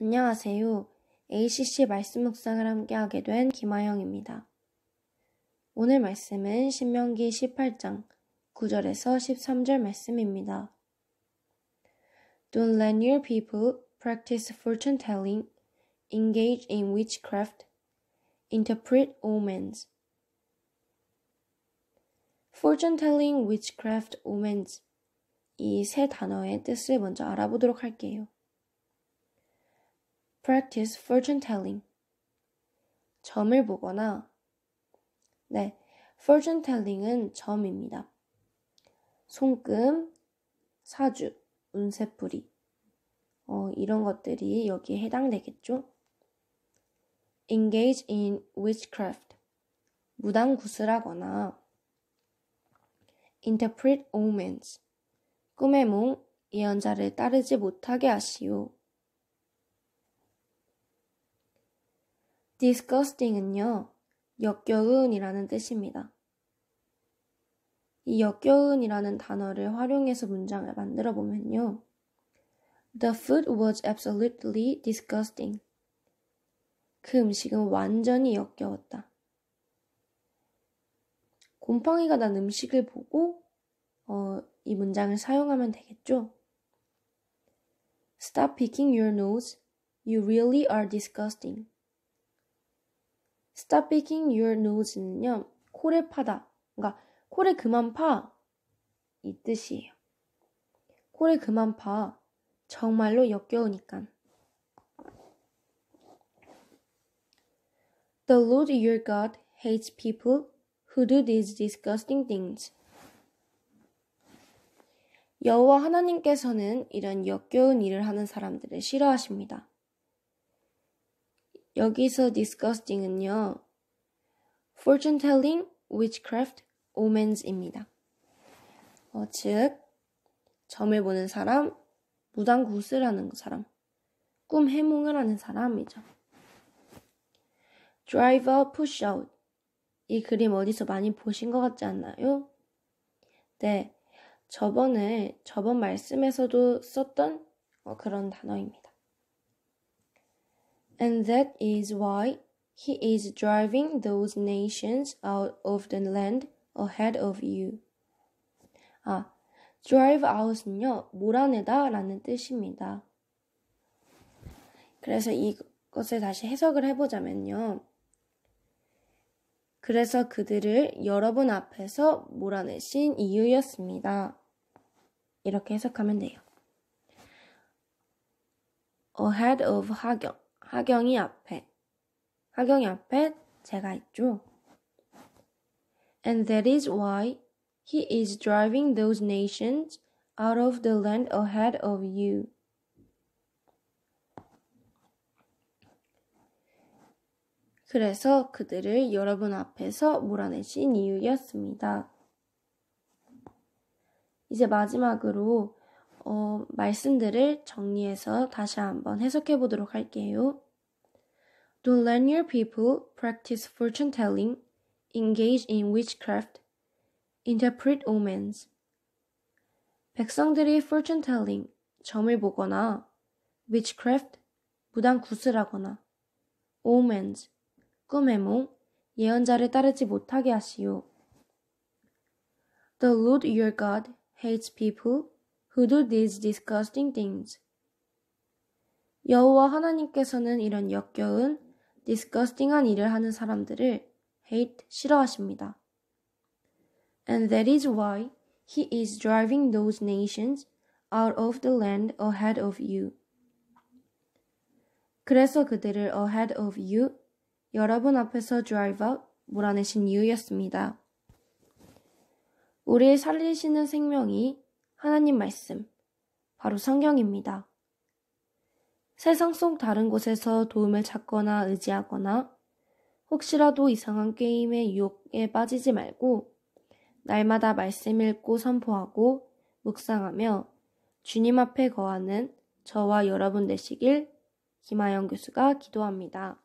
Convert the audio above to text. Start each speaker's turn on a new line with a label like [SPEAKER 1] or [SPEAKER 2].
[SPEAKER 1] 안녕하세요. ACC 말씀 묵상을 함께하게 된김아영입니다 오늘 말씀은 신명기 18장 9절에서 13절 말씀입니다. Don't let your people practice fortune telling, engage in witchcraft, interpret omens. fortune telling, witchcraft, omens 이 세 단어의 뜻을 먼저 알아보도록 할게요. practice fortune telling. 점을 보거나 네, fortune telling은 점입니다. 손금, 사주, 운세풀이 어, 이런 것들이 여기에 해당되겠죠? engage in witchcraft 무당 구슬하거나 interpret omens 꿈의 몽 예언자를 따르지 못하게 하시오. disgusting은요, 역겨운이라는 뜻입니다. 이 역겨운이라는 단어를 활용해서 문장을 만들어 보면요. The food was absolutely disgusting. 그 음식은 완전히 역겨웠다. 곰팡이가 난 음식을 보고 어, 이 문장을 사용하면 되겠죠? Stop picking your nose. You really are disgusting. Stop picking your nose는요. 코를 파다. 그러니까 코를 그만 파. 이 뜻이에요. 코를 그만 파. 정말로 역겨우니까. The Lord your God hates people who do these disgusting things. 여호와 하나님께서는 이런 역겨운 일을 하는 사람들을 싫어하십니다. 여기서 disgusting은요. fortune telling, witchcraft, omens입니다. 어, 즉, 점을 보는 사람, 무당 구슬하는 사람, 꿈 해몽을 하는 사람이죠. driver push out. 이 그림 어디서 많이 보신 것 같지 않나요? 네. 저번에, 저번 말씀에서도 썼던 어, 그런 단어입니다. And that is why he is driving those nations out of the land ahead of you. 아, drive out은요, 몰아내다 라는 뜻입니다. 그래서 이것을 다시 해석을 해보자면요. 그래서 그들을 여러분 앞에서 몰아내신 이유였습니다. 이렇게 해석하면 돼요. ahead of 하경. 하경이 앞에. 하경이 앞에 제가 있죠. And that is why he is driving those nations out of the land ahead of you. 그래서 그들을 여러분 앞에서 몰아내신 이유였습니다. 이제 마지막으로 어, 말씀들을 정리해서 다시 한번 해석해 보도록 할게요. Don't let your people practice fortune telling, engage in witchcraft, interpret omens. 백성들이 fortune telling, 점을 보거나, witchcraft, 무당 구슬하거나, omens, 꿈의 몽, 예언자를 따르지 못하게 하시오. The Lord your God hates people who do these disgusting things. 여호와 하나님께서는 이런 역겨운, disgusting한 일을 하는 사람들을 hate, 싫어하십니다. And that is why he is driving those nations out of the land ahead of you. 그래서 그들을 ahead of you, 여러분 앞에서 drive out, 몰아내신 이유였습니다. 우리를 살리시는 생명이 하나님 말씀, 바로 성경입니다. 세상 속 다른 곳에서 도움을 찾거나 의지하거나 혹시라도 이상한 게임의 유혹에 빠지지 말고 날마다 말씀 읽고 선포하고 묵상하며 주님 앞에 거하는 저와 여러분 되시길 김하영 교수가 기도합니다.